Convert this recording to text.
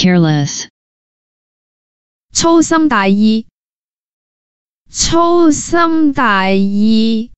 careless 粗心大意粗心大意